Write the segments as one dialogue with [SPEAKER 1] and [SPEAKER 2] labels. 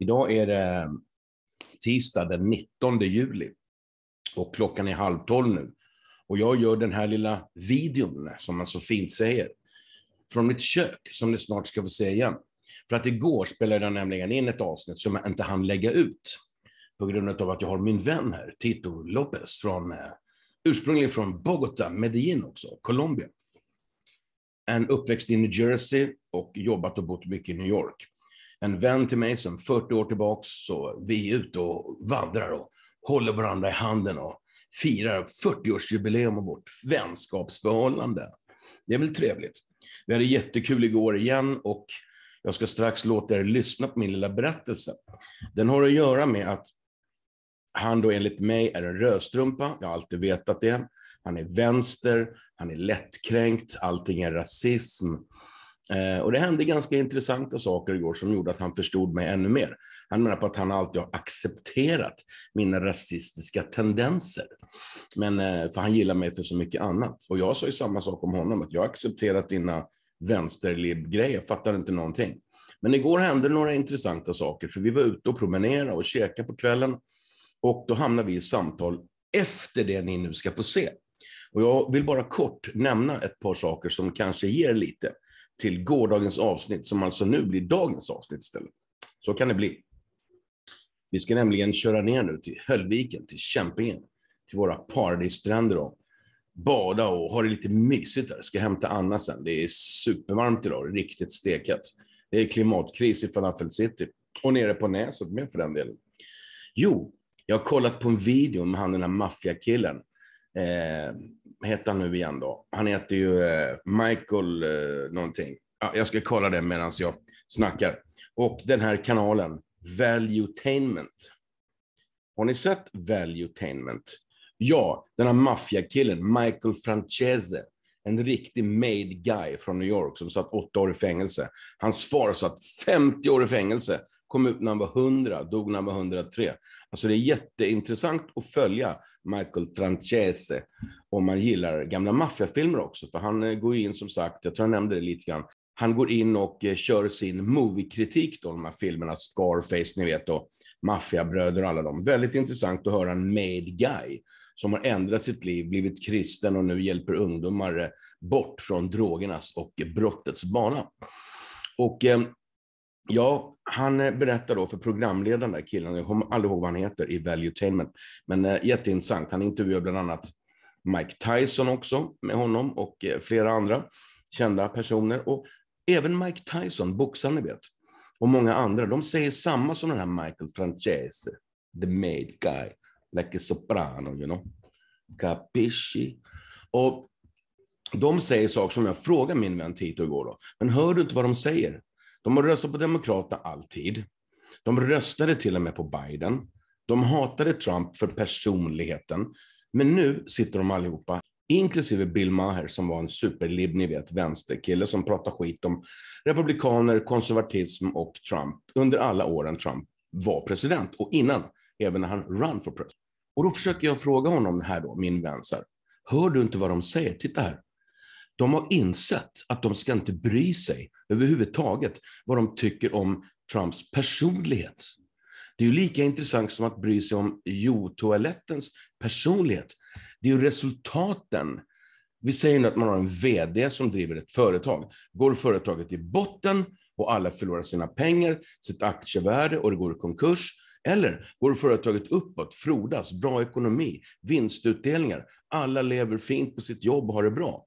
[SPEAKER 1] Idag är det tisdag den 19 juli och klockan är halv tolv nu. Och jag gör den här lilla videon, som man så fint säger, från mitt kök, som ni snart ska få se igen. För att igår spelade jag nämligen in ett avsnitt som jag inte hann lägga ut på grund av att jag har min vän här, Tito Lopez, från, eh, ursprungligen från Bogotá, Medellin också, Colombia. En uppväxt i New Jersey och jobbat och bott mycket i New York en vän till mig sedan 40 år tillbaks. Så vi är ute och vandrar och håller varandra i handen och firar 40-årsjubileum av vårt vänskapsförhållande. Det är väl trevligt. Vi hade jättekul igår igen och jag ska strax låta er lyssna på min lilla berättelse. Den har att göra med att han då enligt mig är en rödstrumpa, jag har alltid vetat det. Han är vänster, han är lättkränkt, allting är rasism. Eh, och det hände ganska intressanta saker igår som gjorde att han förstod mig ännu mer. Han menar på att han alltid har accepterat mina rasistiska tendenser. Men, eh, för han gillar mig för så mycket annat. Och jag sa ju samma sak om honom, att jag har accepterat dina vänsterlib-grejer, jag fattar inte någonting. Men igår hände några intressanta saker, för vi var ute och promenerade och käkade på kvällen. Och då hamnade vi i samtal efter det ni nu ska få se. Och jag vill bara kort nämna ett par saker som kanske ger lite till gårdagens avsnitt som alltså nu blir dagens avsnitt istället. Så kan det bli. Vi ska nämligen köra ner nu till Höllviken, till Kämpingen, till våra paradisstränder och bada och ha det lite mysigt där. Ska hämta Anna sen. Det är supervarmt idag, riktigt stekat. Det är klimatkris i Falafel City och nere på Näset med för den delen. Jo, jag har kollat på en video med han den här maffiakillen eh, heter han nu igen då? Han heter ju eh, Michael eh, någonting. Ja, jag ska kolla det medan jag snackar. Och den här kanalen, Valuetainment. Har ni sett Valuetainment? Ja, den här maffiakillen Michael Francese. En riktig made guy från New York som satt åtta år i fängelse. Hans far satt 50 år i fängelse kom ut när han var 100, dog när han var 103. Alltså det är jätteintressant att följa Michael Franchese om man gillar gamla maffiafilmer också, för han eh, går in som sagt, jag tror jag nämnde det lite grann, han går in och eh, kör sin moviekritik då, de här filmerna, Scarface, ni vet och Maffiabröder och alla dem. Väldigt intressant att höra en made guy som har ändrat sitt liv, blivit kristen och nu hjälper ungdomar eh, bort från drogernas och brottets bana. Och ja, han eh, berättar då för programledaren, där killen, jag kommer aldrig ihåg vad han heter, i Valuetainment, men eh, jätteintressant. Han intervjuar bland annat Mike Tyson också med honom och eh, flera andra kända personer. Och även Mike Tyson, boxaren ni vet, och många andra, de säger samma som den här Michael Francese, the made guy, like a soprano, you know. Capisci? Och de säger saker som jag frågar min vän Tito igår då, men hör du inte vad de säger? De har röstat på Demokraterna alltid. De röstade till och med på Biden. De hatade Trump för personligheten. Men nu sitter de allihopa, inklusive Bill Maher som var en superlib, ni vet, vänsterkille som pratar skit om republikaner, konservatism och Trump under alla åren Trump var president och innan, även när han run for president. Och då försöker jag fråga honom här då, min vän, så här, hör du inte vad de säger? Titta här, de har insett att de ska inte bry sig överhuvudtaget vad de tycker om Trumps personlighet. Det är ju lika intressant som att bry sig om jo toalettens personlighet. Det är ju resultaten. Vi säger nu att man har en VD som driver ett företag. Går företaget i botten och alla förlorar sina pengar, sitt aktievärde och det går i konkurs, eller går företaget uppåt, frodas, bra ekonomi, vinstutdelningar, alla lever fint på sitt jobb och har det bra.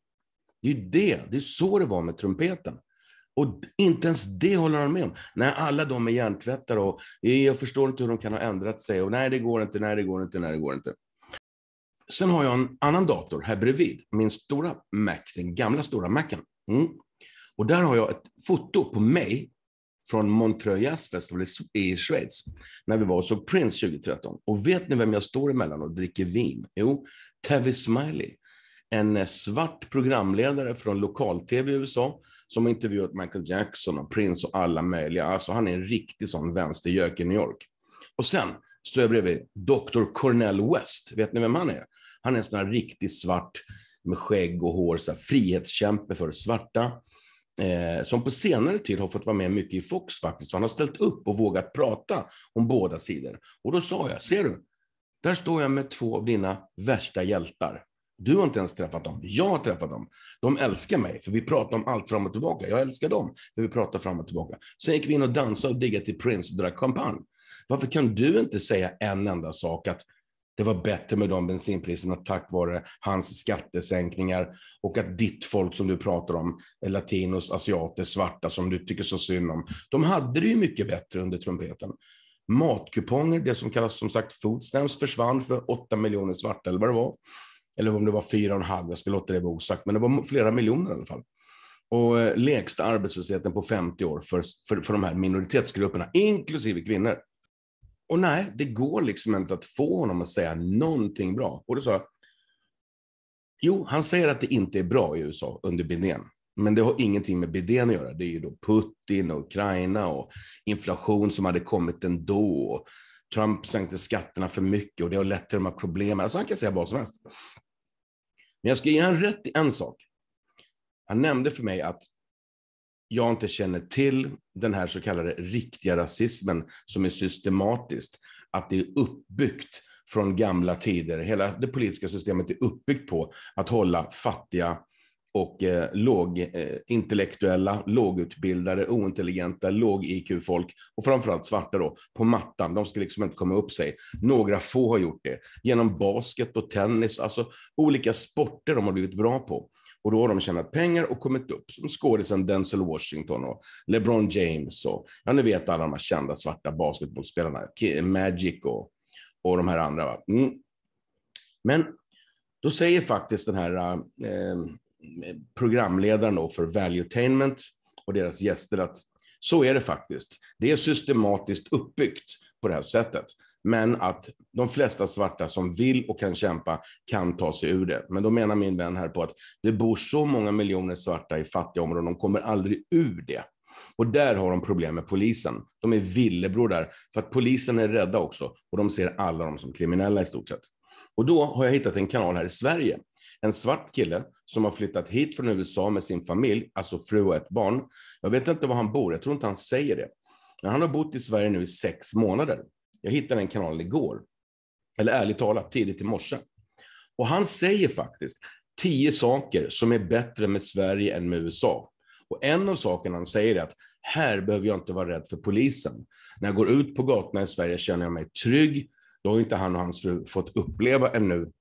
[SPEAKER 1] Det är ju det, det är så det var med trumpeten. Och inte ens det håller han med om. Nej, alla de är hjärntvättare och eh, jag förstår inte hur de kan ha ändrat sig och nej, det går inte, nej, det går inte, nej, det går inte. Sen har jag en annan dator här bredvid, min stora Mac, den gamla stora Macen. Mm. Och där har jag ett foto på mig från Montreux Jazz Festival i Schweiz, när vi var och såg Prince 2013. Och vet ni vem jag står emellan och dricker vin? Jo, Tavis Smiley en svart programledare från lokal-tv i USA som har intervjuat Michael Jackson och Prince och alla möjliga. Alltså han är en riktig sån vänstergök i New York. Och sen står jag bredvid Dr. Cornell West. Vet ni vem han är? Han är en sån här riktig svart med skägg och hår, så här, frihetskämpe för svarta. Eh, som på senare tid har fått vara med mycket i Fox faktiskt. Han har ställt upp och vågat prata om båda sidor. Och då sa jag, ser du, där står jag med två av dina värsta hjältar. Du har inte ens träffat dem. Jag har träffat dem. De älskar mig, för vi pratar om allt fram och tillbaka. Jag älskar dem, för vi pratar fram och tillbaka. Sen gick vi in och dansade och diggade till Prince och drack champagne. Varför kan du inte säga en enda sak att det var bättre med de bensinpriserna tack vare hans skattesänkningar och att ditt folk som du pratar om, latinos, asiater, svarta som du tycker så synd om, de hade det ju mycket bättre under trumpeten. Matkuponger, det som kallas som sagt food stamps, försvann för 8 miljoner svarta eller vad det var eller om det var fyra och en halv, jag ska låta det vara osagt, men det var flera miljoner i alla fall. Och eh, lägsta arbetslösheten på 50 år för, för, för de här minoritetsgrupperna, inklusive kvinnor. Och nej, det går liksom inte att få honom att säga någonting bra. Och då sa jag, jo, han säger att det inte är bra i USA under Biden, men det har ingenting med Biden att göra. Det är ju då Putin och Ukraina och inflation som hade kommit ändå. Trump sänkte skatterna för mycket och det har lett till de här problemen. Alltså han kan säga vad som helst. Men jag ska ge honom rätt i en sak. Han nämnde för mig att jag inte känner till den här så kallade riktiga rasismen som är systematiskt, att det är uppbyggt från gamla tider. Hela det politiska systemet är uppbyggt på att hålla fattiga och eh, lågintellektuella, eh, lågutbildade, ointelligenta, låg-IQ-folk och framförallt svarta då, på mattan. De ska liksom inte komma upp sig. Några få har gjort det genom basket och tennis, alltså olika sporter de har blivit bra på. Och då har de tjänat pengar och kommit upp som skådisen Denzel Washington och LeBron James och ja, ni vet alla de här kända svarta basketbollspelarna, Magic och, och de här andra. Mm. Men då säger faktiskt den här eh, programledaren då för Valuetainment och deras gäster att så är det faktiskt. Det är systematiskt uppbyggt på det här sättet, men att de flesta svarta som vill och kan kämpa kan ta sig ur det. Men då menar min vän här på att det bor så många miljoner svarta i fattiga områden, de kommer aldrig ur det. Och där har de problem med polisen. De är villebror där, för att polisen är rädda också och de ser alla dem som kriminella i stort sett. Och då har jag hittat en kanal här i Sverige en svart kille som har flyttat hit från USA med sin familj, alltså fru och ett barn. Jag vet inte var han bor, jag tror inte han säger det. Men han har bott i Sverige nu i sex månader. Jag hittade den kanalen igår. Eller ärligt talat, tidigt i morse. Och han säger faktiskt tio saker som är bättre med Sverige än med USA. Och en av sakerna han säger är att här behöver jag inte vara rädd för polisen. När jag går ut på gatorna i Sverige känner jag mig trygg. Då har inte han och hans fru fått uppleva ännu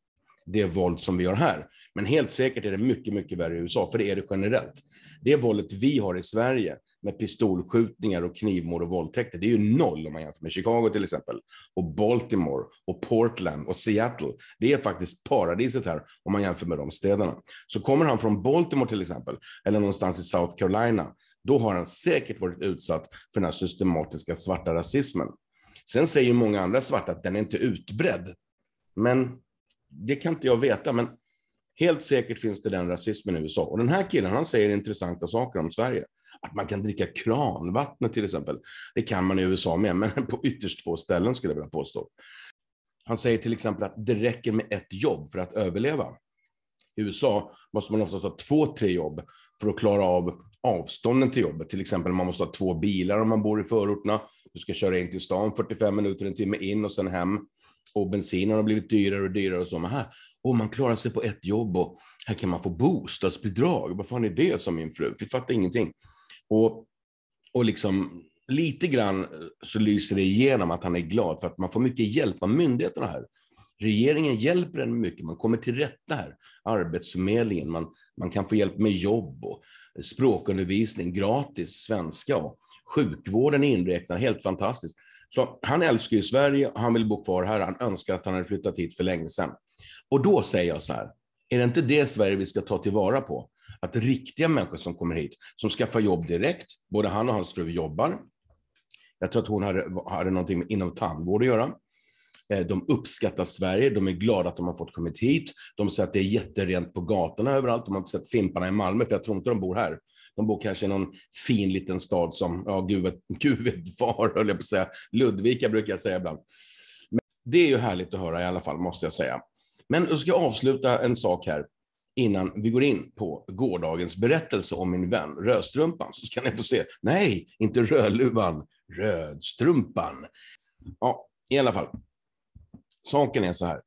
[SPEAKER 1] det våld som vi har här. Men helt säkert är det mycket, mycket värre i USA, för det är det generellt. Det våldet vi har i Sverige med pistolskjutningar och knivmord och våldtäkter, det är ju noll om man jämför med Chicago till exempel, och Baltimore och Portland och Seattle. Det är faktiskt paradiset här om man jämför med de städerna. Så kommer han från Baltimore till exempel, eller någonstans i South Carolina, då har han säkert varit utsatt för den här systematiska svarta rasismen. Sen säger många andra svarta att den är inte utbredd. Men det kan inte jag veta, men helt säkert finns det den rasismen i USA. Och den här killen, han säger intressanta saker om Sverige. Att man kan dricka kranvattnet till exempel. Det kan man i USA med, men på ytterst få ställen skulle jag vilja påstå. Han säger till exempel att det räcker med ett jobb för att överleva. I USA måste man oftast ha två, tre jobb för att klara av avstånden till jobbet. Till exempel man måste ha två bilar om man bor i förorterna. Du ska köra in till stan 45 minuter, en timme in och sen hem och bensinen har blivit dyrare och dyrare och så. Men här, oh, man klarar sig på ett jobb och här kan man få bostadsbidrag. Vad fan är det, som min fru? Vi fattar ingenting. Och, och liksom lite grann så lyser det igenom att han är glad för att man får mycket hjälp av myndigheterna här. Regeringen hjälper en mycket, man kommer till rätta här. Arbetsförmedlingen, man, man kan få hjälp med jobb och språkundervisning gratis, svenska och sjukvården inräknad, helt fantastiskt. Så han älskar ju Sverige, han vill bo kvar här, han önskar att han hade flyttat hit för länge sedan. Och då säger jag så här, är det inte det Sverige vi ska ta tillvara på? Att riktiga människor som kommer hit, som skaffar jobb direkt, både han och hans fru jobbar. Jag tror att hon hade, hade någonting inom tandvård att göra. Eh, de uppskattar Sverige, de är glada att de har fått kommit hit. De säger att det är jätterent på gatorna överallt. De har inte sett fimparna i Malmö, för jag tror inte de bor här. De bor kanske i någon fin liten stad som, ja, gud vet, gud vet var, höll jag på att säga. Ludvika brukar jag säga ibland. Men det är ju härligt att höra i alla fall, måste jag säga. Men jag ska avsluta en sak här innan vi går in på gårdagens berättelse om min vän Rödstrumpan, så ska ni få se. Nej, inte Rödluvan, Rödstrumpan. Ja, i alla fall. Saken är så här,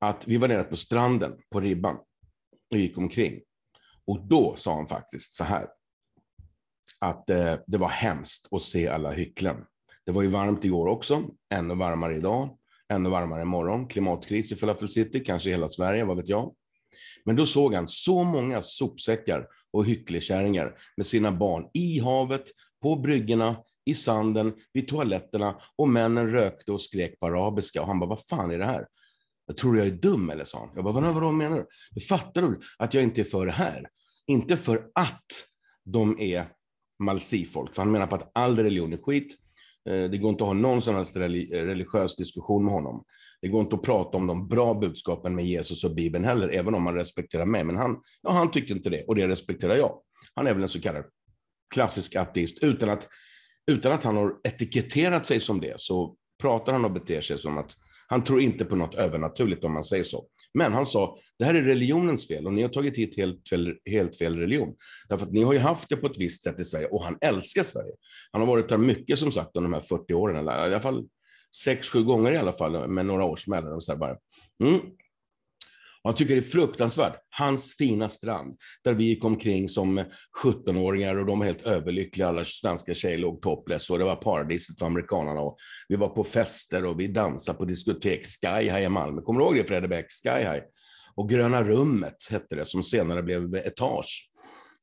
[SPEAKER 1] att vi var nere på stranden, på ribban, och gick omkring. Och då sa han faktiskt så här. Att eh, det var hemskt att se alla hycklen. Det var ju varmt igår också, ännu varmare idag, ännu varmare imorgon. Klimatkris i Falafel City, kanske i hela Sverige, vad vet jag. Men då såg han så många sopsäckar och hycklekärringar med sina barn i havet, på bryggorna, i sanden, vid toaletterna och männen rökte och skrek på arabiska. Och han bara, vad fan är det här? Jag tror jag är dum eller sa han. Jag bara, vadå, vadå menar du? Du fattar du att jag inte är för det här? Inte för att de är malsifolk, för han menar på att all religion är skit. Eh, det går inte att ha någon som helst religiös diskussion med honom. Det går inte att prata om de bra budskapen med Jesus och Bibeln heller, även om man respekterar mig. Men han, ja, han tyckte inte det, och det respekterar jag. Han är väl en så kallad klassisk ateist. Utan att, utan att han har etiketterat sig som det, så pratar han och beter sig som att han tror inte på något övernaturligt om man säger så. Men han sa, det här är religionens fel och ni har tagit hit helt fel, helt fel religion. Därför att ni har ju haft det på ett visst sätt i Sverige och han älskar Sverige. Han har varit där mycket som sagt under de här 40 åren, eller i alla fall sex, sju gånger i alla fall med några års mellanrum. mm, han tycker det är fruktansvärt. Hans fina strand, där vi gick omkring som 17-åringar och de var helt överlyckliga. Alla svenska tjejer låg topless och det var paradiset för amerikanerna. Och vi var på fester och vi dansade på diskotek. Sky High i Malmö. Kommer du ihåg det, Fredde Sky High. Och Gröna rummet hette det, som senare blev Etage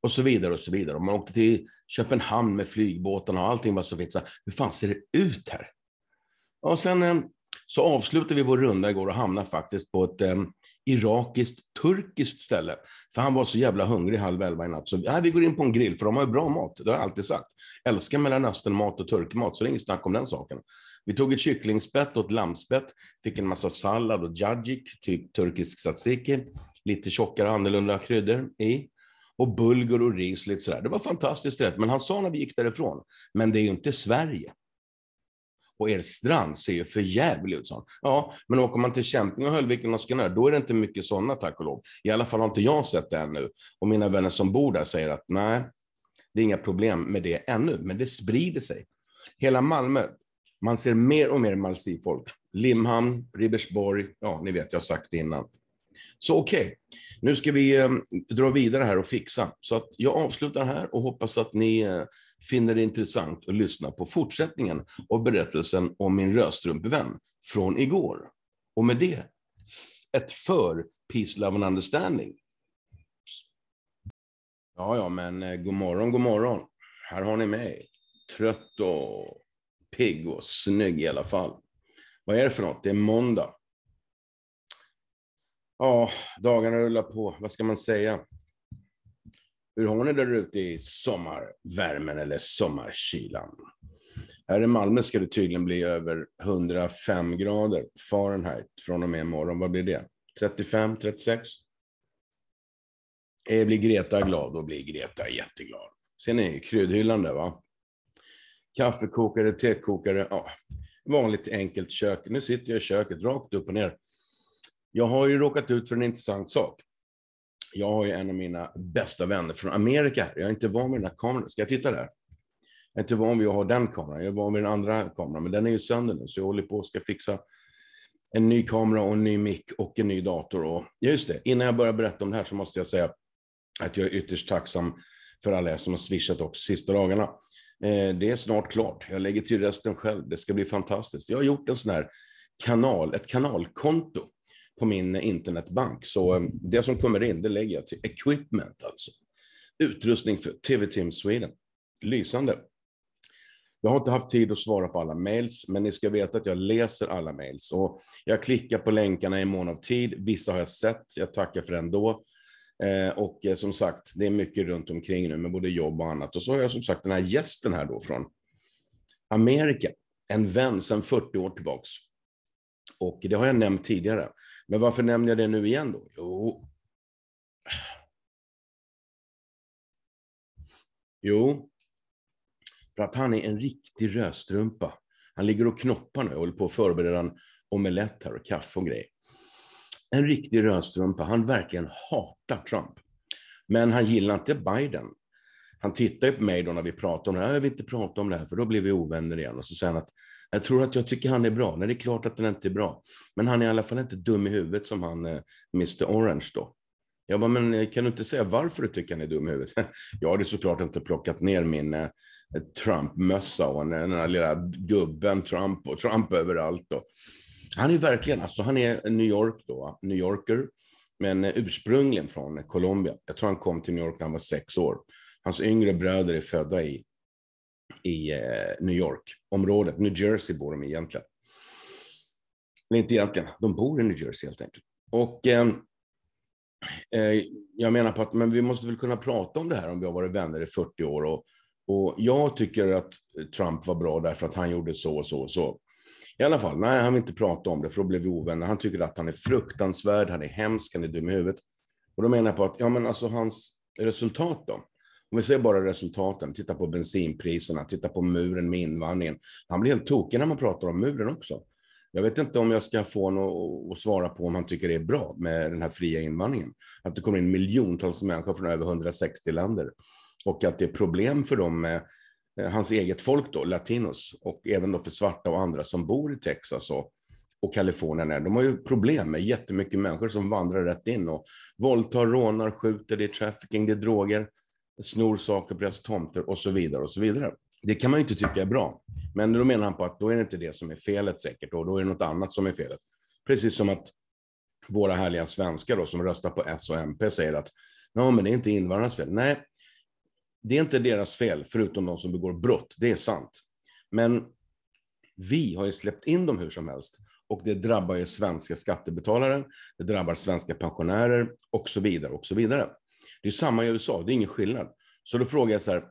[SPEAKER 1] och så vidare. och så vidare. Och man åkte till Köpenhamn med flygbåten och allting var så fint. Så, hur fan ser det ut här? Och sen eh, så avslutade vi vår runda igår och hamnade faktiskt på ett eh, irakiskt turkiskt ställe. För han var så jävla hungrig halv elva i natt. Så äh, vi går in på en grill, för de har ju bra mat. Det har jag alltid sagt. Älskar Mellanöstern-mat och turkmat, så det är inget snack om den saken. Vi tog ett kycklingspett och ett lammspett, fick en massa sallad och jajik, typ turkisk tzatziki, lite tjockare och annorlunda kryddor i och bulgur och ris. Lite sådär. Det var fantastiskt rätt. Men han sa när vi gick därifrån, men det är ju inte Sverige och er strand ser ju för jävligt ut. Sånt. Ja, men åker man till Kämping och Höllviken och Skanör, då är det inte mycket sådana tack och lov. I alla fall har inte jag sett det ännu. Och mina vänner som bor där säger att nej, det är inga problem med det ännu, men det sprider sig. Hela Malmö, man ser mer och mer Malsi-folk. Limhamn, Ribersborg, ja, ni vet, jag har sagt det innan. Så okej, okay. nu ska vi eh, dra vidare här och fixa. Så att jag avslutar här och hoppas att ni eh, finner det intressant att lyssna på fortsättningen av berättelsen om min rödstrumpevän från igår. Och med det, ett för Peace, Love and Understanding. Ja, ja, men eh, god morgon, god morgon. Här har ni mig. Trött och pigg och snygg i alla fall. Vad är det för något? Det är måndag. Ja, dagarna rullar på. Vad ska man säga? Hur har ni det där ute i sommarvärmen eller sommarkylan? Här i Malmö ska det tydligen bli över 105 grader Fahrenheit från och med imorgon. Vad blir det? 35, 36? Blir Greta glad, då blir Greta jätteglad. Ser ni kryddhyllan där, va? Kaffekokare, tekokare, ja. Vanligt enkelt kök. Nu sitter jag i köket, rakt upp och ner. Jag har ju råkat ut för en intressant sak jag har ju en av mina bästa vänner från Amerika Jag är inte van vid den här kameran. Ska jag titta där? Jag är inte van vid att ha den kameran. Jag är van vid den andra kameran, men den är ju sönder nu, så jag håller på och ska fixa en ny kamera och en ny mick och en ny dator. Och, just det, innan jag börjar berätta om det här så måste jag säga att jag är ytterst tacksam för alla er som har swishat också sista dagarna. Eh, det är snart klart. Jag lägger till resten själv. Det ska bli fantastiskt. Jag har gjort en sån här kanal, ett kanalkonto på min internetbank. Så eh, det som kommer in, det lägger jag till equipment alltså. Utrustning för TV Team Sweden. Lysande. Jag har inte haft tid att svara på alla mails, men ni ska veta att jag läser alla mails. Och jag klickar på länkarna i mån av tid. Vissa har jag sett. Jag tackar för det ändå. Eh, och eh, som sagt, det är mycket runt omkring nu med både jobb och annat. Och så har jag som sagt den här gästen här då från Amerika. En vän sedan 40 år tillbaks. Och det har jag nämnt tidigare. Men varför nämner jag det nu igen då? Jo. Jo. För att han är en riktig rödstrumpa. Han ligger och knoppar nu. Jag håller på att förbereda en omelett här och kaffe och grejer. En riktig rödstrumpa. Han verkligen hatar Trump. Men han gillar inte Biden. Han tittar på mig då när vi pratar om det här. Jag vill inte prata om det här, för då blir vi ovänner igen. Och så säger han att jag tror att jag tycker han är bra. Nej, det är klart att den inte är bra. Men han är i alla fall inte dum i huvudet som han, eh, Mr Orange då. Jag bara, men eh, kan du inte säga varför du tycker han är dum i huvudet? Jag hade såklart inte plockat ner min eh, Trump-mössa och den här lilla gubben Trump och Trump överallt. Då. Han är verkligen, alltså han är New York då, New Yorker, men ursprungligen från Colombia. Jag tror han kom till New York när han var sex år. Hans yngre bröder är födda i i eh, New York-området. New Jersey bor de egentligen. Eller inte egentligen, de bor i New Jersey helt enkelt. Och ehm, eh, jag menar på att men vi måste väl kunna prata om det här om vi har varit vänner i 40 år. Och, och jag tycker att Trump var bra därför att han gjorde så och så och så. I alla fall, nej, han vill inte prata om det, för då blev vi ovänner. Han tycker att han är fruktansvärd, han är hemsk, han är dum i huvudet. Och då menar jag på att, ja men alltså hans resultat då? Om vi ser bara resultaten, titta på bensinpriserna, titta på muren med invandringen. Han blir helt tokig när man pratar om muren också. Jag vet inte om jag ska få honom att svara på om han tycker det är bra med den här fria invandringen. Att det kommer in miljontals människor från över 160 länder och att det är problem för dem med eh, hans eget folk då, latinos, och även då för svarta och andra som bor i Texas och, och Kalifornien. De har ju problem med jättemycket människor som vandrar rätt in och våldtar, rånar, skjuter, det är trafficking, det är droger snor saker på deras tomter och så vidare och så vidare. Det kan man ju inte tycka är bra. Men då menar han på att då är det inte det som är felet säkert, och då är det något annat som är felet. Precis som att våra härliga svenskar då, som röstar på S och MP säger att ja, men det är inte invandrarnas fel. Nej, det är inte deras fel, förutom de som begår brott. Det är sant. Men vi har ju släppt in dem hur som helst och det drabbar ju svenska skattebetalare, det drabbar svenska pensionärer och så vidare och så vidare. Det är samma i USA, det är ingen skillnad. Så då frågar jag så här,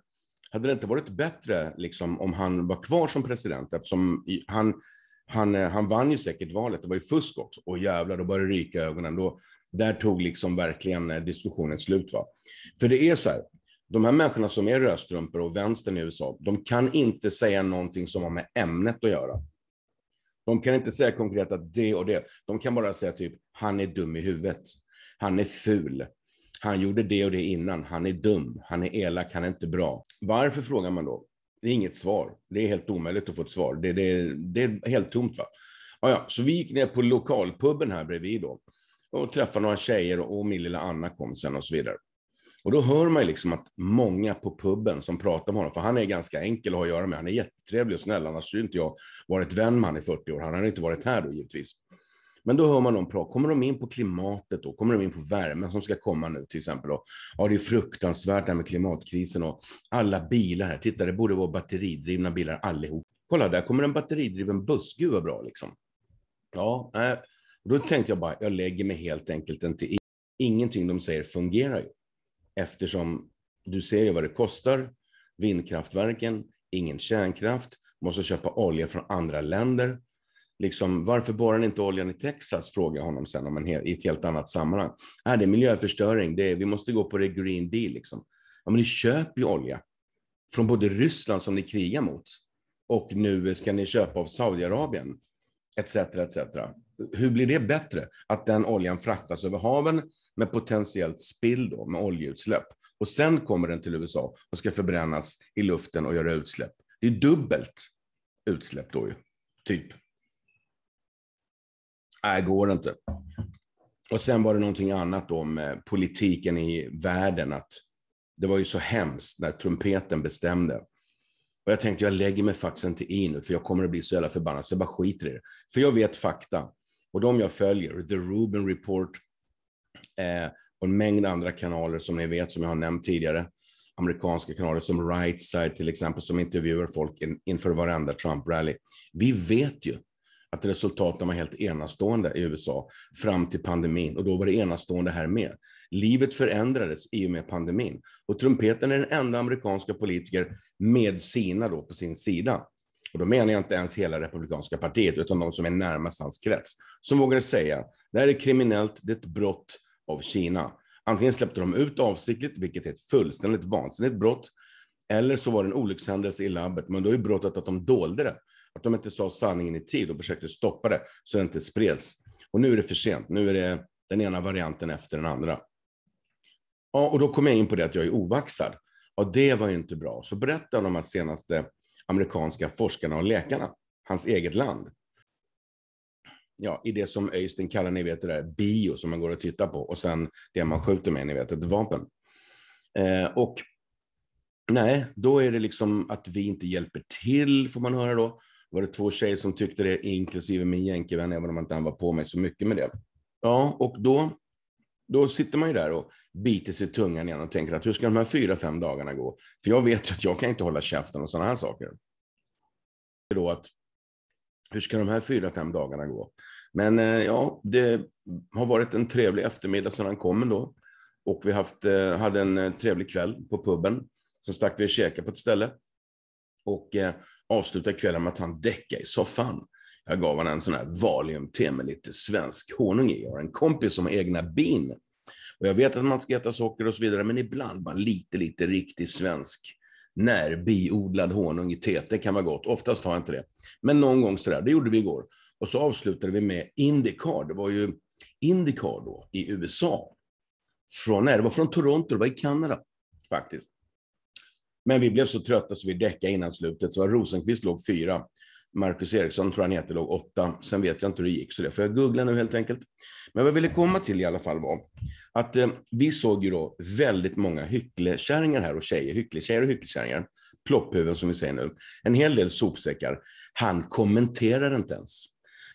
[SPEAKER 1] hade det inte varit bättre liksom, om han var kvar som president? Eftersom han, han, eh, han vann ju säkert valet, det var ju fusk också. Och jävlar, då började det ryka i ögonen. Då, där tog liksom verkligen eh, diskussionen slut. Va? För det är så här, de här människorna som är rödstrumpor och vänstern i USA, de kan inte säga någonting som har med ämnet att göra. De kan inte säga konkret att det och det. De kan bara säga typ, han är dum i huvudet. Han är ful. Han gjorde det och det innan. Han är dum. Han är elak. Han är inte bra. Varför frågar man då? Det är inget svar. Det är helt omöjligt att få ett svar. Det, det, det är helt tomt. va? Ah, ja, så vi gick ner på lokalpubben här bredvid då och träffade några tjejer och min lilla Anna kom sen och så vidare. Och då hör man liksom att många på puben som pratar med honom, för han är ganska enkel att ha att göra med, han är jättetrevlig och snäll, annars skulle inte jag varit vän med honom i 40 år, han hade inte varit här då givetvis. Men då hör man dem prata, kommer de in på klimatet då? Kommer de in på värmen som ska komma nu till exempel? Då? Ja, det är fruktansvärt det här med klimatkrisen och alla bilar här. Titta, det borde vara batteridrivna bilar allihop. Kolla, där kommer en batteridriven buss. Gud vad bra liksom. Ja, äh. då tänkte jag bara, jag lägger mig helt enkelt inte i. Ingenting de säger fungerar ju eftersom du ser ju vad det kostar. Vindkraftverken, ingen kärnkraft, måste köpa olja från andra länder liksom, varför borrar ni inte oljan i Texas? Frågar jag honom sen om en hel, i ett helt annat sammanhang. Äh, det är miljöförstöring, det är, vi måste gå på det green deal. Liksom. Ja, men ni köper ju olja från både Ryssland som ni krigar mot och nu ska ni köpa av Saudiarabien etc. etc. Hur blir det bättre? Att den oljan fraktas över haven med potentiellt spill då, med oljeutsläpp och sen kommer den till USA och ska förbrännas i luften och göra utsläpp. Det är dubbelt utsläpp då ju, typ nej, går inte. Och sen var det någonting annat om politiken i världen, att det var ju så hemskt när trumpeten bestämde. Och jag tänkte, jag lägger mig faktiskt inte i nu, för jag kommer att bli så jävla förbannad, så jag bara skiter i det. För jag vet fakta. Och de jag följer, The Rubin Report eh, och en mängd andra kanaler som ni vet, som jag har nämnt tidigare, amerikanska kanaler som Right Side till exempel, som intervjuar folk in, inför varenda Trump-rally. Vi vet ju att resultaten var helt enastående i USA fram till pandemin och då var det enastående här med. Livet förändrades i och med pandemin och trumpeten är den enda amerikanska politiker med sina då på sin sida. Och då menar jag inte ens hela republikanska partiet utan de som är närmast hans krets som vågar säga det här är kriminellt, det är ett brott av Kina. Antingen släppte de ut avsiktligt, vilket är ett fullständigt vansinnigt brott, eller så var det en olyckshändelse i labbet, men då är brottet att de dolde det att de inte sa sanningen i tid och försökte stoppa det så det inte spreds. Och nu är det för sent. Nu är det den ena varianten efter den andra. Ja, och då kom jag in på det att jag är ovaxad. Ja, det var ju inte bra. Så berättade de här senaste amerikanska forskarna och läkarna, hans eget land. Ja, i det som Öystein kallar, ni vet det där, bio som man går och tittar på och sen det man skjuter med, ni vet, ett vapen. Eh, och nej, då är det liksom att vi inte hjälper till, får man höra då var det två tjejer som tyckte det, inklusive min jänkevän, även om inte han var på mig så mycket med det. Ja, och då, då sitter man ju där och biter sig i tungan igen och tänker att hur ska de här fyra, fem dagarna gå? För jag vet ju att jag kan inte hålla käften och sådana här saker. Då att, hur ska de här fyra, fem dagarna gå? Men eh, ja, det har varit en trevlig eftermiddag sedan han kom då. Och vi haft, eh, hade en eh, trevlig kväll på puben. så stack vi och käkade på ett ställe och eh, avslutade kvällen med att han däckade i soffan. Jag gav honom en sån här valium-te med lite svensk honung i. Jag har en kompis som har egna bin. Och jag vet att man ska äta socker och så vidare, men ibland bara lite, lite riktig svensk närbiodlad honung i teet. Det kan vara gott. Oftast har jag inte det. Men någon gång så där. det gjorde vi igår. Och så avslutade vi med Indycar. Det var ju Indycar då i USA. Från, nej, det var från Toronto, det var i Kanada faktiskt. Men vi blev så trötta så vi däckade innan slutet, så Rosenqvist låg fyra. Marcus Eriksson tror han heter, låg åtta. Sen vet jag inte hur det gick, så det får jag googla nu helt enkelt. Men vad jag ville komma till i alla fall var att eh, vi såg ju då väldigt många hycklekärringar här och tjejer, hycklekärringar och hycklekärringar, plopphuvuden som vi säger nu, en hel del sopsäckar. Han kommenterar inte ens.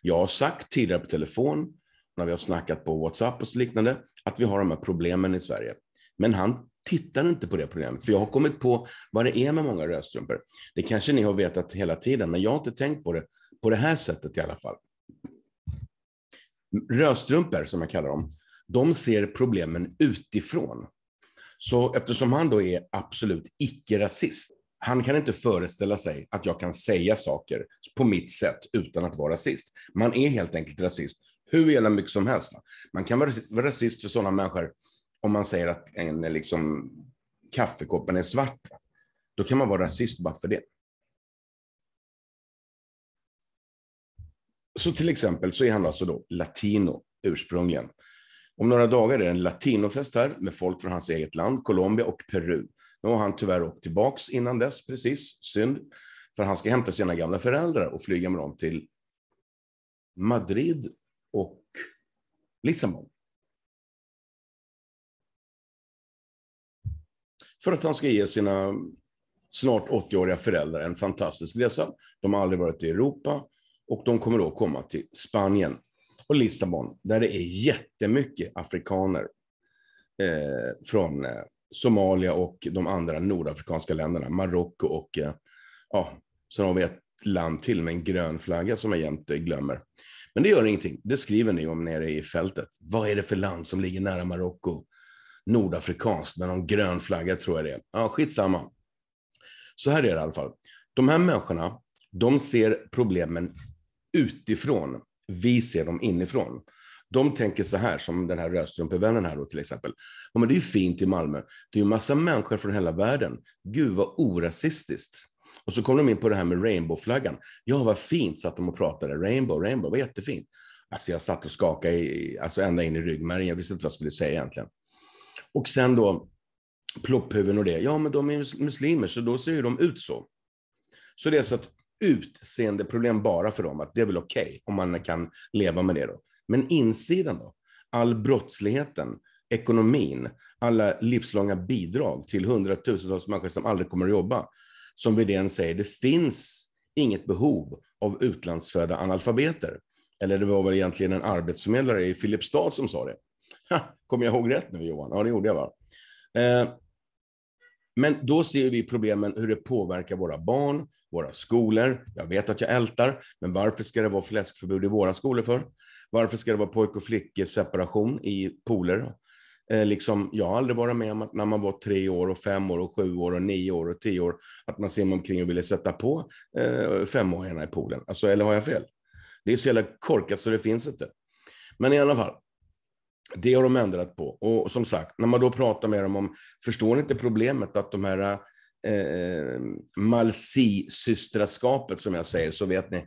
[SPEAKER 1] Jag har sagt tidigare på telefon, när vi har snackat på WhatsApp och liknande, att vi har de här problemen i Sverige. Men han tittar inte på det programmet, för jag har kommit på vad det är med många rödstrumpor. Det kanske ni har vetat hela tiden, men jag har inte tänkt på det på det här sättet i alla fall. Rödstrumpor, som jag kallar dem, de ser problemen utifrån. Så eftersom han då är absolut icke-rasist, han kan inte föreställa sig att jag kan säga saker på mitt sätt utan att vara rasist. Man är helt enkelt rasist hur jävla mycket som helst. Man kan vara rasist för sådana människor om man säger att en, liksom, kaffekoppen är svart, då kan man vara rasist bara för det. Så till exempel så är han alltså då latino ursprungligen. Om några dagar är det en latinofest här med folk från hans eget land, Colombia och Peru. Nu har han tyvärr åkt tillbaks innan dess, precis, synd. För han ska hämta sina gamla föräldrar och flyga med dem till Madrid och Lissabon. för att han ska ge sina snart 80-åriga föräldrar en fantastisk resa. De har aldrig varit i Europa och de kommer då komma till Spanien och Lissabon, där det är jättemycket afrikaner eh, från eh, Somalia och de andra nordafrikanska länderna, Marocko och eh, ja, sen har vi ett land till med en grön flagga som jag jämt glömmer. Men det gör ingenting, det skriver ni om nere i fältet. Vad är det för land som ligger nära Marocko? nordafrikanskt med någon grön flagga tror jag det är. Ja, skitsamma. Så här är det i alla fall. De här människorna, de ser problemen utifrån. Vi ser dem inifrån. De tänker så här, som den här rödstrumpevännen här då till exempel. Ja, men det är ju fint i Malmö. Det är ju massa människor från hela världen. Gud vad orasistiskt. Och så kom de in på det här med rainbowflaggan. Ja, vad fint, satt de och pratade. Rainbow, rainbow, vad jättefint. Alltså jag satt och skakade i, alltså ända in i ryggmärgen. Jag visste inte vad jag skulle säga egentligen. Och sen då plopphuvuden och det. Ja, men de är muslimer, så då ser ju de ut så. Så det är så att utseendeproblem bara för dem, att det är väl okej okay, om man kan leva med det då. Men insidan då? All brottsligheten, ekonomin, alla livslånga bidrag till hundratusentals människor som aldrig kommer att jobba. Som Widén säger, det finns inget behov av utlandsfödda analfabeter. Eller det var väl egentligen en arbetsförmedlare i Filipstad som sa det. Kommer jag ihåg rätt nu Johan? Ja, det gjorde jag va? Eh, men då ser vi problemen hur det påverkar våra barn, våra skolor. Jag vet att jag ältar, men varför ska det vara fläskförbud i våra skolor för? Varför ska det vara pojk och flickeseparation i pooler? Eh, liksom, jag har aldrig varit med om att när man var tre år och fem år och sju år och nio år och tio år, att man ser omkring och ville sätta på eh, femåringarna i poolen. Alltså, eller har jag fel? Det är så jävla korkat så det finns inte. Men i alla fall, det har de ändrat på. Och som sagt, när man då pratar med dem om, förstår ni inte problemet att de här eh, Malsi-systraskapet, som jag säger, så vet ni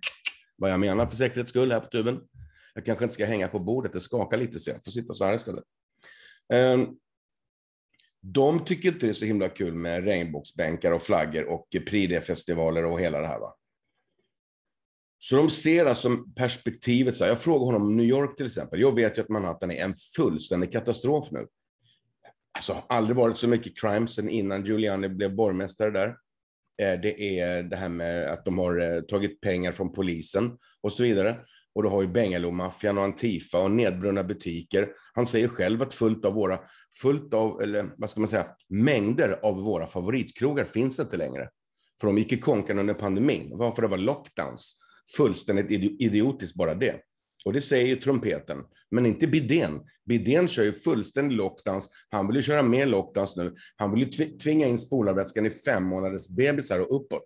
[SPEAKER 1] vad jag menar för säkerhets skull här på tuben. Jag kanske inte ska hänga på bordet, det skakar lite så jag får sitta så här istället. Ehm, de tycker inte det är så himla kul med regnbågsbänkar och flaggor och pride festivaler och hela det här. Va? Så de ser alltså perspektivet. Så här. jag frågar honom om New York till exempel. Jag vet ju att Manhattan är en fullständig katastrof nu. Alltså, aldrig varit så mycket crime sen innan Giuliani blev borgmästare där. Eh, det är det här med att de har eh, tagit pengar från polisen och så vidare. Och du har ju Bengalomaffian och Antifa och nedbrunna butiker. Han säger själv att fullt av våra, fullt av, eller vad ska man säga, mängder av våra favoritkrogar finns inte längre. För de gick i konkan under pandemin, varför det var lockdowns fullständigt idiotiskt bara det. Och det säger ju trumpeten, men inte Bidén. Bidén kör ju fullständig lockdance. Han vill ju köra mer lockdance nu. Han vill ju tvinga in spolarvätskan i fem månaders bebisar och uppåt.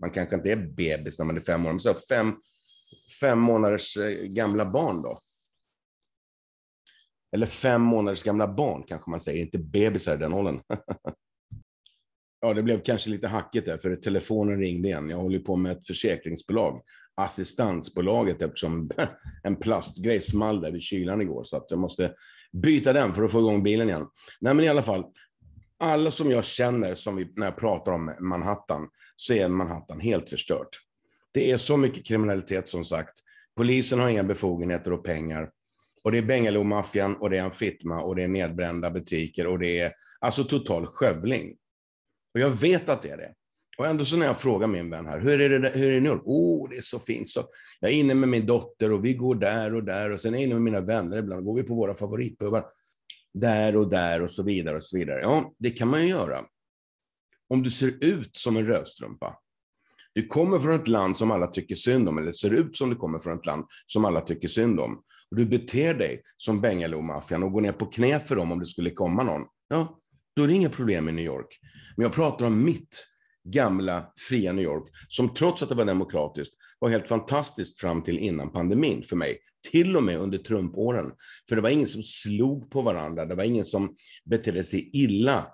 [SPEAKER 1] Man kanske inte är bebis när man är fem månader, så fem, fem månaders eh, gamla barn då. Eller fem månaders gamla barn kanske man säger, inte bebisar i den åldern. ja, det blev kanske lite hackigt där, för telefonen ringde igen. Jag håller på med ett försäkringsbolag assistansbolaget eftersom en plastgrej small där vid kylan igår, så att jag måste byta den för att få igång bilen igen. Nej, men i alla fall, alla som jag känner som vi, när jag pratar om Manhattan, så är Manhattan helt förstört. Det är så mycket kriminalitet som sagt. Polisen har inga befogenheter och pengar. Och det är Bengalomaffian och det är amfitma, och det är nedbrända butiker och det är alltså total skövling. Och jag vet att det är det. Och ändå så när jag frågar min vän här, hur är det, hur är det i New York? Åh, oh, det är så fint. Så jag är inne med min dotter och vi går där och där och sen är jag inne med mina vänner ibland. Går vi på våra favoritpubar. där och där och så vidare och så vidare. Ja, det kan man ju göra. Om du ser ut som en rödstrumpa. Du kommer från ett land som alla tycker synd om, eller ser ut som du kommer från ett land som alla tycker synd om. Och du beter dig som Bengalomaffian och går ner på knä för dem om det skulle komma någon. Ja, då är det inga problem i New York. Men jag pratar om mitt gamla fria New York, som trots att det var demokratiskt var helt fantastiskt fram till innan pandemin för mig. Till och med under Trumpåren. För det var ingen som slog på varandra, det var ingen som betedde sig illa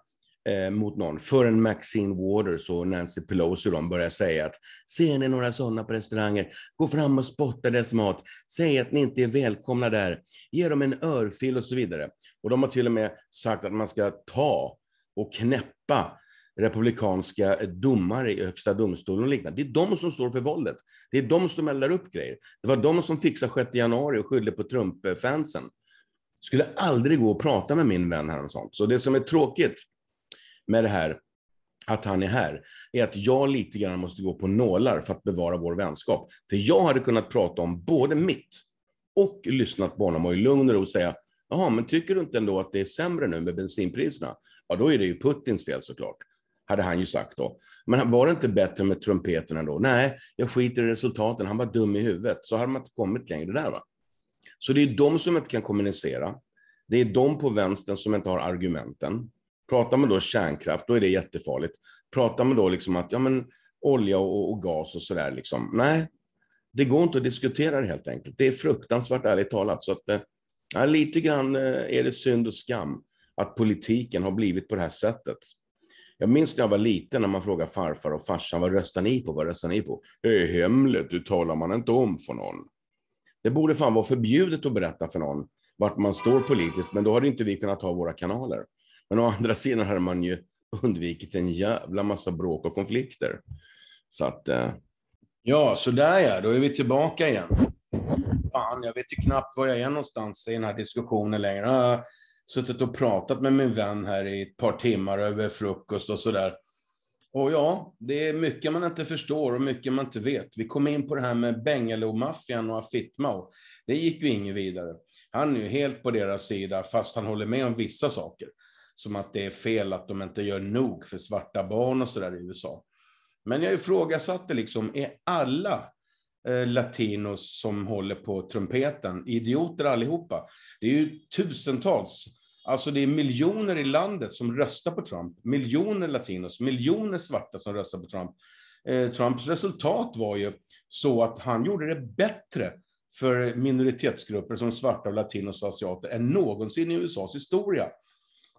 [SPEAKER 1] eh, mot någon. Förrän Maxine Waters och Nancy Pelosi och de började säga att ser ni några sådana på restauranger, gå fram och spotta deras mat, säg att ni inte är välkomna där, ge dem en örfil och så vidare. Och de har till och med sagt att man ska ta och knäppa republikanska domare i högsta domstolen och liknande. Det är de som står för våldet. Det är de som eldar upp grejer. Det var de som fixade 6 januari och skyllde på Trump-fansen. Skulle aldrig gå och prata med min vän här om sånt. Så det som är tråkigt med det här, att han är här, är att jag lite grann måste gå på nålar för att bevara vår vänskap. För jag hade kunnat prata om både mitt och lyssnat på honom och i lugn och ro säga, jaha, men tycker du inte ändå att det är sämre nu med bensinpriserna? Ja, då är det ju Putins fel såklart hade han ju sagt då. Men var det inte bättre med trumpeten då? Nej, jag skiter i resultaten, han var dum i huvudet. Så hade man inte kommit längre där. Va? Så det är de som inte kan kommunicera. Det är de på vänstern som inte har argumenten. Pratar man då kärnkraft, då är det jättefarligt. Pratar man då liksom att ja, men, olja och, och gas och sådär, liksom. nej, det går inte att diskutera det helt enkelt. Det är fruktansvärt ärligt talat. Så att, eh, ja, lite grann eh, är det synd och skam att politiken har blivit på det här sättet. Jag minns när jag var liten när man frågade farfar och farsan, vad röstar ni på? Vad röstar ni på? Det är hemligt, det talar man inte om för någon. Det borde fan vara förbjudet att berätta för någon vart man står politiskt, men då hade inte vi kunnat ha våra kanaler. Men å andra sidan hade man ju undvikit en jävla massa bråk och konflikter. Så att... Eh... Ja, så där ja, då är vi tillbaka igen. Fan, jag vet ju knappt var jag är någonstans i den här diskussionen längre suttit och pratat med min vän här i ett par timmar över frukost och sådär. Och ja, det är mycket man inte förstår och mycket man inte vet. Vi kom in på det här med Bengalow-maffian och Afitmao. Det gick ju inget vidare. Han är ju helt på deras sida, fast han håller med om vissa saker. Som att det är fel att de inte gör nog för svarta barn och sådär i USA. Men jag ifrågasatte liksom, är alla Eh, latinos som håller på trumpeten. Idioter allihopa. Det är ju tusentals. Alltså det är miljoner i landet som röstar på Trump. Miljoner latinos, miljoner svarta som röstar på Trump. Eh, Trumps resultat var ju så att han gjorde det bättre för minoritetsgrupper som svarta och latinos och asiater än någonsin i USAs historia.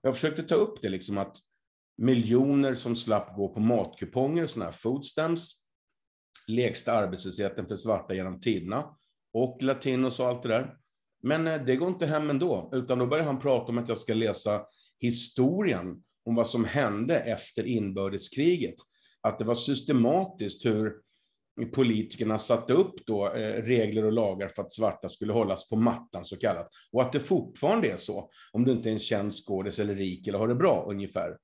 [SPEAKER 1] Jag försökte ta upp det, liksom att miljoner som slapp gå på matkuponger, sådana här food stamps, lägsta arbetslösheten för svarta genom tiderna och latinos och allt det där. Men eh, det går inte hem ändå, utan då börjar han prata om att jag ska läsa historien om vad som hände efter inbördeskriget. Att det var systematiskt hur politikerna satte upp då eh, regler och lagar för att svarta skulle hållas på mattan, så kallat. Och att det fortfarande är så, om du inte är en känd skådis eller rik eller har det bra, ungefär.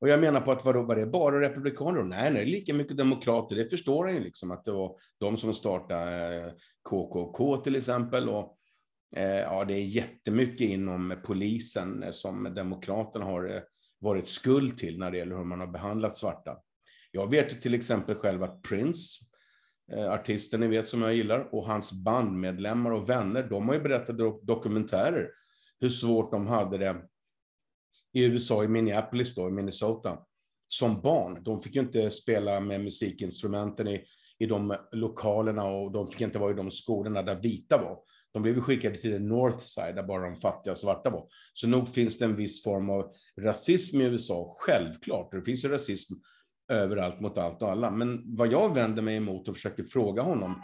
[SPEAKER 1] Och jag menar på att vadå, var det bara republikaner? Nej, nej, lika mycket demokrater. Det förstår han ju liksom att det var de som startade KKK eh, till exempel. Och, eh, ja, det är jättemycket inom polisen eh, som demokraterna har varit skuld till när det gäller hur man har behandlat svarta. Jag vet ju till exempel själv att Prince, artisten ni vet som jag gillar, och hans bandmedlemmar och vänner, de har ju berättat dokumentärer hur svårt de hade det i USA, i Minneapolis, då, i Minnesota, som barn. De fick ju inte spela med musikinstrumenten i, i de lokalerna och de fick inte vara i de skolorna där vita var. De blev skickade till the North Side, där bara de fattiga svarta var. Så nog finns det en viss form av rasism i USA, självklart. Det finns ju rasism överallt mot allt och alla. Men vad jag vänder mig emot och försöker fråga honom,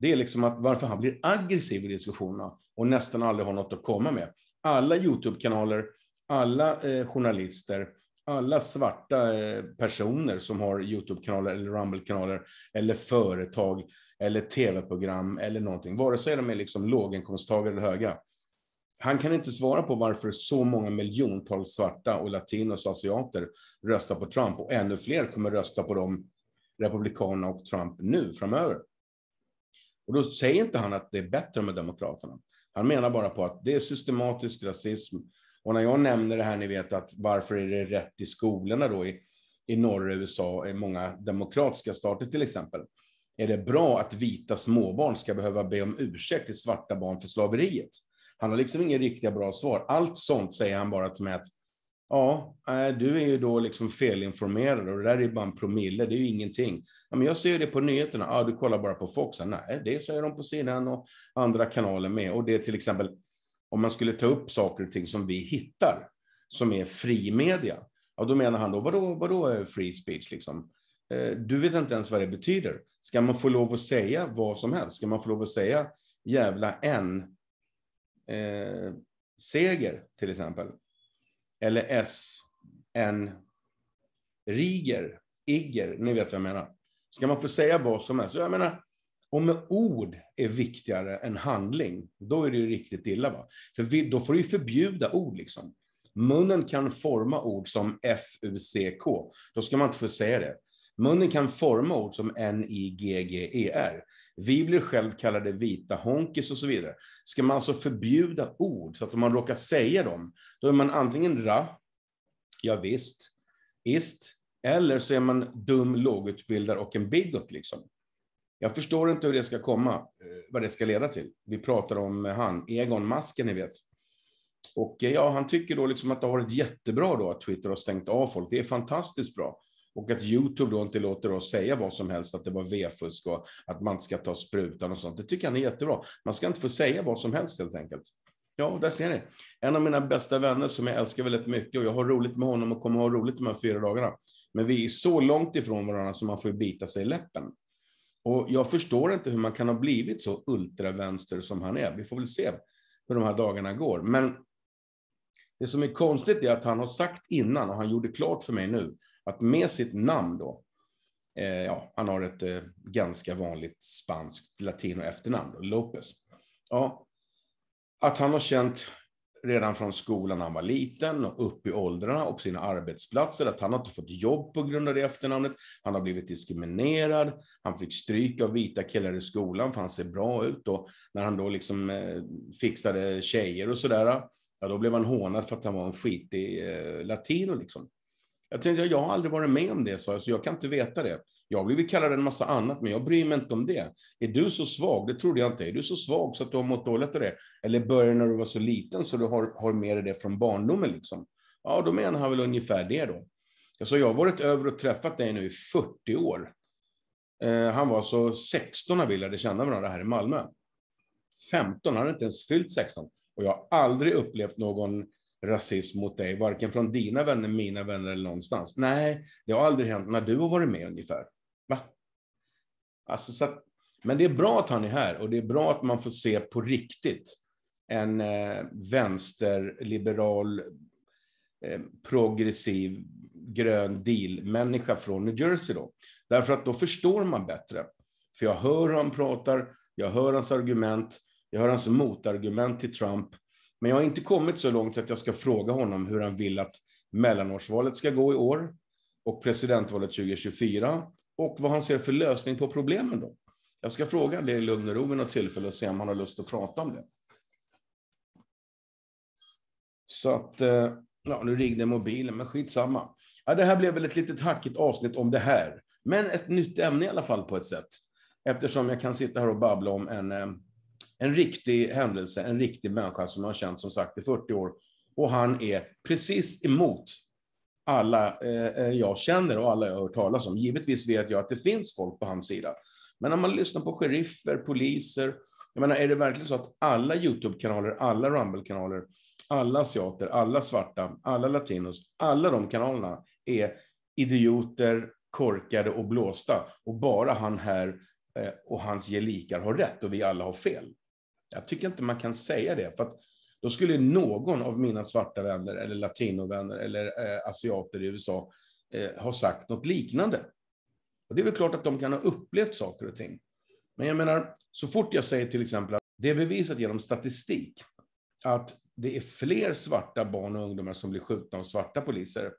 [SPEAKER 1] det är liksom att varför han blir aggressiv i diskussionerna och nästan aldrig har något att komma med. Alla YouTube-kanaler alla eh, journalister, alla svarta eh, personer som har Youtube-kanaler eller Rumble-kanaler eller företag eller tv-program eller någonting, vare sig de är liksom låginkomsttagare eller höga. Han kan inte svara på varför så många miljontals svarta och latinos och asiater röstar på Trump och ännu fler kommer rösta på dem, Republikanerna och Trump nu framöver. Och då säger inte han att det är bättre med Demokraterna. Han menar bara på att det är systematisk rasism, och när jag nämner det här, ni vet att varför är det rätt i skolorna då i, i norra USA, i många demokratiska stater till exempel. Är det bra att vita småbarn ska behöva be om ursäkt till svarta barn för slaveriet? Han har liksom inga riktiga bra svar. Allt sånt säger han bara till mig att ja, eh, du är ju då liksom felinformerad och det där är bara en promille, det är ju ingenting. Ja, men jag ser det på nyheterna, ja, du kollar bara på Fox. Nej, det säger de på CNN och andra kanaler med. Och det är till exempel om man skulle ta upp saker och ting som vi hittar, som är fri media, ja, då menar han då, vadå, vadå eh, free speech liksom? Eh, du vet inte ens vad det betyder. Ska man få lov att säga vad som helst? Ska man få lov att säga jävla en eh, seger till exempel? Eller S, n riger, igger, ni vet vad jag menar. Ska man få säga vad som helst? Jag menar, om ord är viktigare än handling, då är det ju riktigt illa. Va? För vi, då får du ju förbjuda ord. Liksom. Munnen kan forma ord som F-U-C-K. Då ska man inte få säga det. Munnen kan forma ord som N-I-G-G-E-R. Vi blir själv kallade vita honkis och så vidare. Ska man alltså förbjuda ord så att om man råkar säga dem, då är man antingen ra, ja visst, ist, eller så är man dum, lågutbildad och en bigot. Liksom. Jag förstår inte hur det ska komma, eh, vad det ska leda till. Vi pratar om eh, han, Egon Masken, ni vet. Och eh, ja, han tycker då liksom att det har varit jättebra då att Twitter har stängt av folk. Det är fantastiskt bra. Och att Youtube då inte låter oss säga vad som helst, att det var V-fusk och att man inte ska ta sprutan och sånt. Det tycker han är jättebra. Man ska inte få säga vad som helst helt enkelt. Ja, där ser ni. En av mina bästa vänner som jag älskar väldigt mycket och jag har roligt med honom och kommer ha roligt de här fyra dagarna. Men vi är så långt ifrån varandra så man får bita sig i läppen. Och jag förstår inte hur man kan ha blivit så ultravänster som han är. Vi får väl se hur de här dagarna går. Men det som är konstigt är att han har sagt innan, och han gjorde klart för mig nu, att med sitt namn då, eh, ja, han har ett eh, ganska vanligt spanskt latino efternamn, då, Lopez. Ja, att han har känt redan från skolan när han var liten och upp i åldrarna och på sina arbetsplatser, att han inte fått jobb på grund av det efternamnet. Han har blivit diskriminerad. Han fick stryk av vita killar i skolan för han ser bra ut och när han då liksom eh, fixade tjejer och sådär, ja, då blev han hånad för att han var en skitig eh, latino liksom. Jag tänkte, jag har aldrig varit med om det, så jag kan inte veta det. Jag har blivit kallad en massa annat, men jag bryr mig inte om det. Är du så svag? Det trodde jag inte. Är du så svag så att du har mått dåligt av det? Eller började när du var så liten så du har, har med dig det från barndomen liksom? Ja, då menar han väl ungefär det då. Jag sa, jag har varit över och träffat dig nu i 40 år. Eh, han var så 16 när vi lärde känna varandra här i Malmö. 15, han hade inte ens fyllt 16. Och jag har aldrig upplevt någon rasism mot dig, varken från dina vänner, mina vänner eller någonstans. Nej, det har aldrig hänt när du har varit med ungefär. Alltså, så att, men det är bra att han är här och det är bra att man får se på riktigt en eh, vänsterliberal, eh, progressiv, grön deal-människa från New Jersey. Då. Därför att då förstår man bättre. För jag hör hur han pratar, jag hör hans argument, jag hör hans motargument till Trump. Men jag har inte kommit så långt att jag ska fråga honom hur han vill att mellanårsvalet ska gå i år och presidentvalet 2024 och vad han ser för lösning på problemen. då. Jag ska fråga det i lugn och ro vid något tillfälle och se om han har lust att prata om det. Så att, eh, ja, nu ringde mobilen, men skitsamma. Ja, det här blev väl ett litet hackigt avsnitt om det här, men ett nytt ämne i alla fall på ett sätt. Eftersom jag kan sitta här och babbla om en, eh, en riktig händelse, en riktig människa som jag har känt som sagt i 40 år och han är precis emot alla eh, eh, jag känner och alla jag har hört talas om. Givetvis vet jag att det finns folk på hans sida. Men när man lyssnar på sheriffer, poliser, jag menar, är det verkligen så att alla YouTube-kanaler, alla Rumble-kanaler, alla asiater, alla svarta, alla latinos, alla de kanalerna är idioter, korkade och blåsta och bara han här eh, och hans gelikar har rätt och vi alla har fel? Jag tycker inte man kan säga det, för att då skulle någon av mina svarta vänner eller latinovänner eller eh, asiater i USA eh, ha sagt något liknande. Och det är väl klart att de kan ha upplevt saker och ting. Men jag menar, så fort jag säger till exempel att det är bevisat genom statistik att det är fler svarta barn och ungdomar som blir skjutna av svarta poliser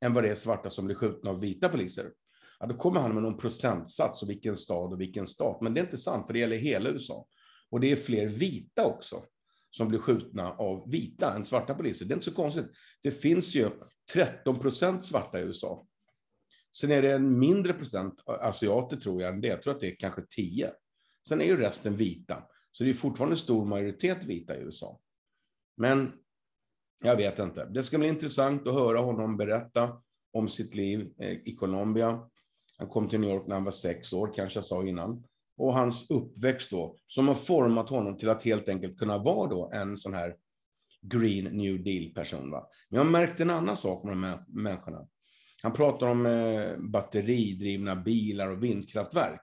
[SPEAKER 1] än vad det är svarta som blir skjutna av vita poliser. Ja, då kommer han med någon procentsats och vilken stad och vilken stat. Men det är inte sant, för det gäller hela USA. Och det är fler vita också som blir skjutna av vita än svarta poliser. Det är inte så konstigt. Det finns ju 13 procent svarta i USA. Sen är det en mindre procent asiater, tror jag, än det. Jag tror att det är kanske 10. Sen är ju resten vita. Så det är fortfarande stor majoritet vita i USA. Men jag vet inte. Det ska bli intressant att höra honom berätta om sitt liv eh, i Colombia. Han kom till New York när han var sex år, kanske jag sa innan och hans uppväxt då, som har format honom till att helt enkelt kunna vara då en sån här Green New Deal-person. Men jag märkte en annan sak med de här människorna. Han pratar om eh, batteridrivna bilar och vindkraftverk.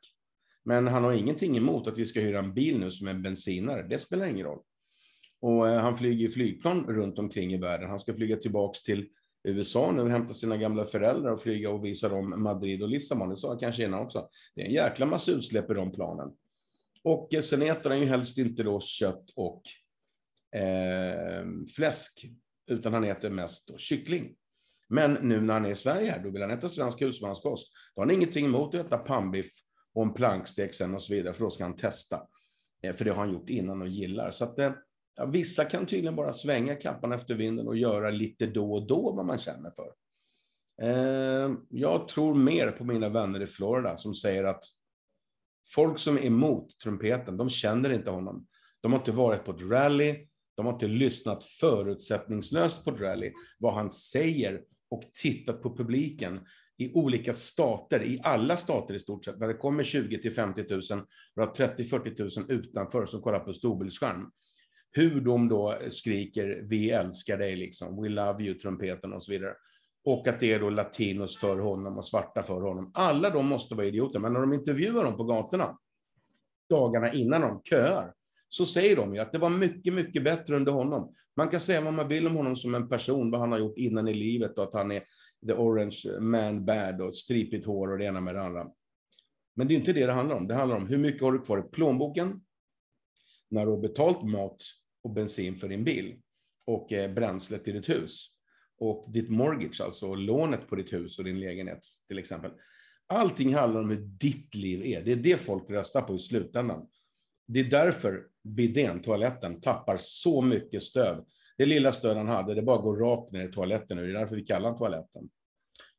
[SPEAKER 1] Men han har ingenting emot att vi ska hyra en bil nu som är bensinare. Det spelar ingen roll. Och eh, han flyger flygplan runt omkring i världen. Han ska flyga tillbaks till USA nu, hämta sina gamla föräldrar och flyga och visa dem Madrid och Lissabon. Det sa jag kanske innan också. Det är en jäkla massa utsläpp i de planen. Och eh, sen äter han ju helst inte då kött och eh, fläsk, utan han äter mest då kyckling. Men nu när han är i Sverige, då vill han äta svensk husmanskost. Då har han ingenting emot att äta pannbiff och en plankstek sen och så vidare, för då ska han testa. Eh, för det har han gjort innan och gillar. Så att, eh, Ja, vissa kan tydligen bara svänga kappan efter vinden och göra lite då och då vad man känner för. Eh, jag tror mer på mina vänner i Florida som säger att folk som är emot trumpeten, de känner inte honom. De har inte varit på ett rally, de har inte lyssnat förutsättningslöst på ett rally, vad han säger och tittat på publiken i olika stater, i alla stater i stort sett, När det kommer 20 till 50 000, vi har 30 40 000 utanför som kollar på storbildsskärm hur de då skriker vi älskar dig, liksom, we love you, trumpeten och så vidare. Och att det är då latinos för honom och svarta för honom. Alla de måste vara idioter, men när de intervjuar dem på gatorna dagarna innan de köar, så säger de ju att det var mycket, mycket bättre under honom. Man kan säga vad man vill om honom som en person, vad han har gjort innan i livet och att han är the orange man bad och stripigt hår och det ena med det andra. Men det är inte det det handlar om. Det handlar om hur mycket har du kvar i plånboken? När du har betalt mat, och bensin för din bil och eh, bränslet i ditt hus och ditt mortgage, alltså lånet på ditt hus och din lägenhet till exempel. Allting handlar om hur ditt liv är. Det är det folk röstar på i slutändan. Det är därför bidén, toaletten, tappar så mycket stöd. Det lilla stöd han hade, det bara går rakt ner i toaletten nu. Det är därför vi kallar den toaletten.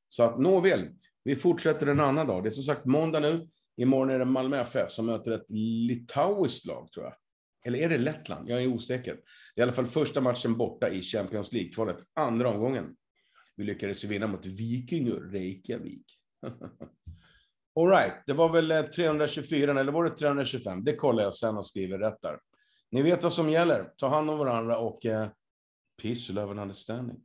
[SPEAKER 1] Så att nåväl, vi fortsätter en annan dag. Det är som sagt måndag nu. Imorgon är det Malmö FF som möter ett litauiskt lag, tror jag. Eller är det Lettland? Jag är osäker. Det är I alla fall första matchen borta i Champions League-kvalet, andra omgången. Vi lyckades ju vinna mot Vikingur Reykjavik. All right, det var väl 324, eh, eller var det 325? Det kollar jag sen och skriver rätt där. Ni vet vad som gäller. Ta hand om varandra och eh, peace, love and understanding.